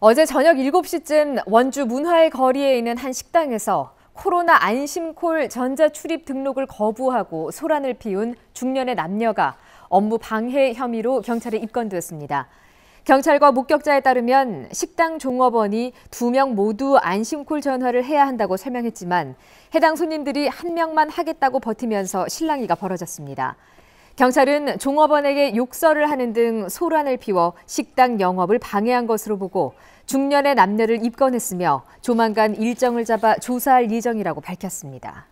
어제 저녁 7시쯤 원주 문화의 거리에 있는 한 식당에서 코로나 안심콜 전자 출입 등록을 거부하고 소란을 피운 중년의 남녀가 업무 방해 혐의로 경찰에 입건됐습니다. 경찰과 목격자에 따르면 식당 종업원이 두 명 모두 안심콜 전화를 해야 한다고 설명했지만 해당 손님들이 한 명만 하겠다고 버티면서 실랑이가 벌어졌습니다. 경찰은 종업원에게 욕설을 하는 등 소란을 피워 식당 영업을 방해한 것으로 보고 중년의 남녀를 입건했으며 조만간 일정을 잡아 조사할 예정이라고 밝혔습니다.